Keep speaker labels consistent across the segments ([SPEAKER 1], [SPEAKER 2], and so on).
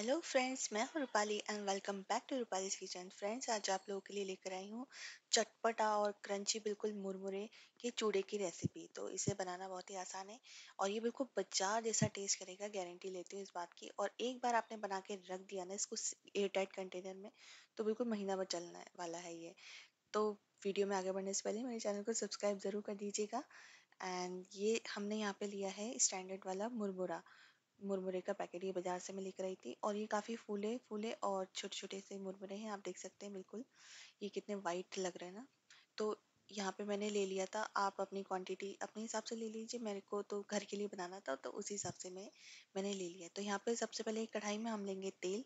[SPEAKER 1] Hello friends मैं हूँ Rupali and welcome back to Rupali kitchen friends आज आप लोगों के लिए लेकर आई हूँ चटपटा और क्रंची बिल्कुल मुरमुरे के चूड़े की रेसिपी तो इसे बनाना बहुत ही आसान है और ये बिल्कुल बाजार जैसा टेस्ट करेगा गारंटी लेती हूँ इस बात की और एक बार आपने बना के रख दिया ना इसको एयरटाइट कंटेनर में तो बिल्कुल महीना भर चलने वाला है ये तो वीडियो में आगे बढ़ने से पहले मेरे चैनल को सब्सक्राइब ज़रूर कर दीजिएगा एंड ये हमने यहाँ पर लिया है स्टैंडर्ड वाला मुरमुरा मुरमुरे का पैकेट ये बाजार से मैं लेकर आई थी और ये काफ़ी फूले फूले और छोटे छोटे से मुरमुरे हैं आप देख सकते हैं बिल्कुल ये कितने वाइट लग रहे हैं ना तो यहाँ पे मैंने ले लिया था आप अपनी क्वांटिटी अपने हिसाब से ले लीजिए मेरे को तो घर के लिए बनाना था तो उसी हिसाब से मैं मैंने ले लिया तो यहाँ पे सबसे पहले कढ़ाई में हम लेंगे तेल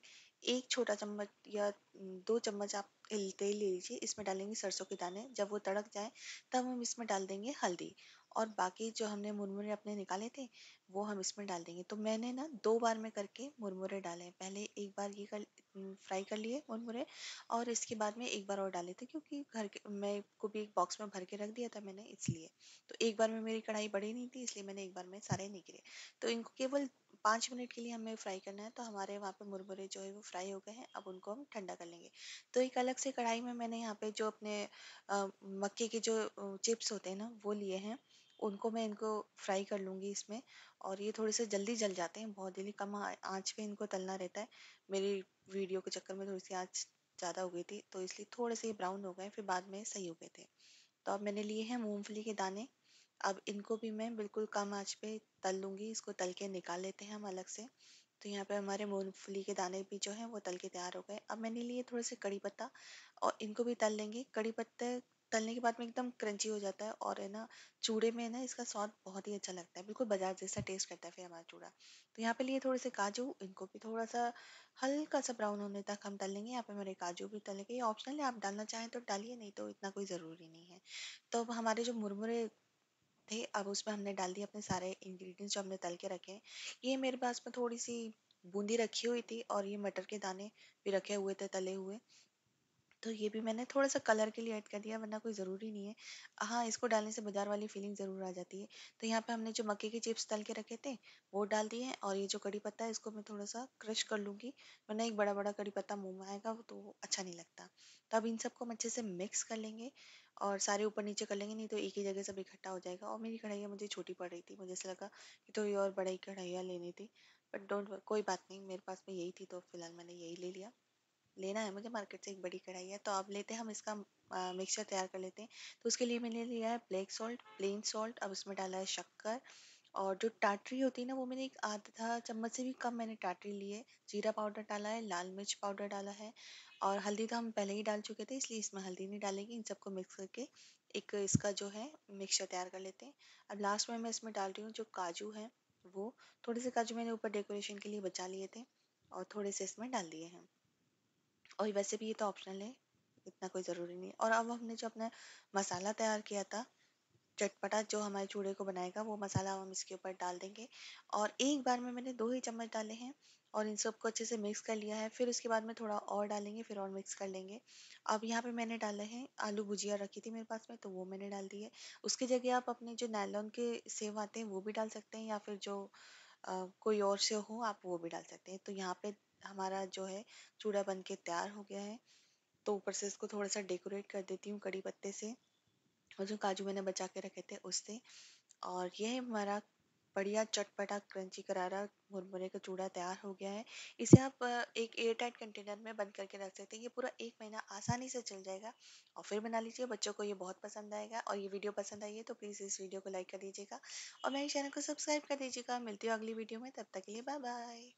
[SPEAKER 1] एक छोटा चम्मच या दो चम्मच आप तेल ले लीजिए इसमें डालेंगे सरसों के दाने जब वो तड़क जाए तब हम इसमें डाल देंगे हल्दी और बाकी जो हमने मुरमुरे अपने निकाले थे वो हम इसमें डाल देंगे तो मैंने ना दो बार में करके मुरमुरे डाले पहले एक बार ये कर फ्राई कर लिए मुरमुरे और इसके बाद में एक बार और डाले थे क्योंकि घर के मैं को भी एक बॉक्स में भर के रख दिया था मैंने इसलिए तो एक बार में मेरी कढ़ाई बड़ी नहीं थी इसलिए मैंने एक बार में सारे नहीं गिरे तो इनको केवल पाँच मिनट के लिए हमें फ्राई करना है तो हमारे वहाँ पे मुरमुरे जो है वो फ्राई हो गए हैं अब उनको हम ठंडा कर लेंगे तो एक अलग से कढ़ाई में मैंने यहाँ पे जो अपने मक्के के जो चिप्स होते हैं ना वो लिए हैं उनको मैं इनको फ्राई कर लूँगी इसमें और ये थोड़े से जल्दी जल जाते हैं बहुत जल्दी कम आँच पे इनको तलना रहता है मेरी वीडियो के चक्कर में थोड़ी सी आँच ज़्यादा हो गई थी तो इसलिए थोड़े से ये ब्राउन हो गए फिर बाद में सही हो गए थे तो अब मैंने लिए हैं मूँगफली के दाने अब इनको भी मैं बिल्कुल कम आँच पे तल लूँगी इसको तल के निकाल लेते हैं हम अलग से तो यहाँ पे हमारे मूंगफली के दाने भी जो हैं वो तल के तैयार हो गए अब मैंने लिए थोड़े से कड़ी पत्ता और इनको भी तल लेंगे कड़ी पत्ते तलने के बाद में एकदम क्रंची हो जाता है और है ना चूड़े में ना इसका स्वाद बहुत ही अच्छा लगता है बिल्कुल बाजार जैसा टेस्ट करता है फिर हमारा चूड़ा तो यहाँ पे लिए थोड़े से काजू इनको भी थोड़ा सा हल्का सा ब्राउन होने तक हम तल लेंगे यहाँ पे मेरे काजू भी तलेंगे ये ऑप्शनल है आप डालना चाहें तो डालिए नहीं तो इतना कोई ज़रूरी नहीं है तो अब हमारे जो मुरमुरे थे अब उसमें हमने डाल दिए अपने सारे इंग्रेडिएंट्स जो हमने तल के रखे हैं ये मेरे पास में थोड़ी सी बूंदी रखी हुई थी और ये मटर के दाने भी रखे हुए थे तले हुए तो ये भी मैंने थोड़ा सा कलर के लिए ऐड कर दिया वरना कोई ज़रूरी नहीं है हाँ इसको डालने से बाज़ार वाली फीलिंग ज़रूर आ जाती है तो यहाँ पे हमने जो मक्के के चिप्स तल के रखे थे वो डाल दिए हैं और ये जो कड़ी पत्ता है इसको मैं थोड़ा सा क्रश कर लूँगी वरना एक बड़ा बड़ा कड़ी पत्ता मुँह में आएगा तो अच्छा नहीं लगता तो अब इन सबको हम अच्छे से मिक्स कर लेंगे और सारे ऊपर नीचे कर लेंगे नहीं तो एक ही जगह सब इकट्ठा हो जाएगा और मेरी कढ़ाइयाँ मुझे छोटी पड़ रही थी मुझे ऐसा लगा कि थोड़ी और बड़ी कढ़ाइयाँ लेनी थी बट डोंट कोई बात नहीं मेरे पास में यही थी तो फिलहाल मैंने यही ले लिया लेना है मुझे मार्केट से एक बड़ी कढ़ाई है तो आप लेते हैं हम इसका मिक्सचर तैयार कर लेते हैं तो उसके लिए मैंने लिया है ब्लैक सॉल्ट प्लेन सॉल्ट अब उसमें डाला है शक्कर और जो टाटरी होती है ना वो मैंने एक आधा चम्मच से भी कम मैंने टाटरी ली है जीरा पाउडर डाला है लाल मिर्च पाउडर डाला है और हल्दी तो हम पहले ही डाल चुके थे इसलिए इसमें हल्दी नहीं डालेंगे इन सबको मिक्स करके एक इसका जो है मिक्सचर तैयार कर लेते हैं अब लास्ट में मैं इसमें डाल रही हूँ जो काजू है वो थोड़े से काजू मैंने ऊपर डेकोरेशन के लिए बचा लिए थे और थोड़े से इसमें डाल दिए हैं और वैसे भी ये तो ऑप्शनल है इतना कोई ज़रूरी नहीं और अब हमने जो अपना मसाला तैयार किया था चटपटा जो हमारे चूड़े को बनाएगा वो मसाला हम इसके ऊपर डाल देंगे और एक बार में मैंने दो ही चम्मच डाले हैं और इन सबको अच्छे से मिक्स कर लिया है फिर उसके बाद में थोड़ा और डालेंगे फिर और मिक्स कर लेंगे अब यहाँ पे मैंने डाले हैं आलू भुजिया रखी थी मेरे पास में तो वो मैंने डाल दी है उसकी जगह आप अपने जो नैलॉन के सेव आते हैं वो भी डाल सकते हैं या फिर जो कोई और से हो आप वो भी डाल सकते हैं। तो यहाँ पे हमारा जो है चूड़ा बन के तैयार हो गया है। तो ऊपर से इसको थोड़ा-सा डेकोरेट कर देती हूँ कड़ी पत्ते से और जो काजू मैंने बचा के रखे थे उससे और ये हमारा बढ़िया चटपटा क्रंची करारा मुरमुरे का चूड़ा तैयार हो गया है इसे आप एक एयर टाइट कंटेनर में बंद करके रख सकते हैं ये पूरा एक महीना आसानी से चल जाएगा और फिर बना लीजिए बच्चों को ये बहुत पसंद आएगा और ये वीडियो पसंद आई है तो प्लीज़ इस वीडियो को लाइक कर दीजिएगा और मेरे चैनल को सब्सक्राइब कर दीजिएगा मिलती हूँ अगली वीडियो में तब तक के लिए बाय बाय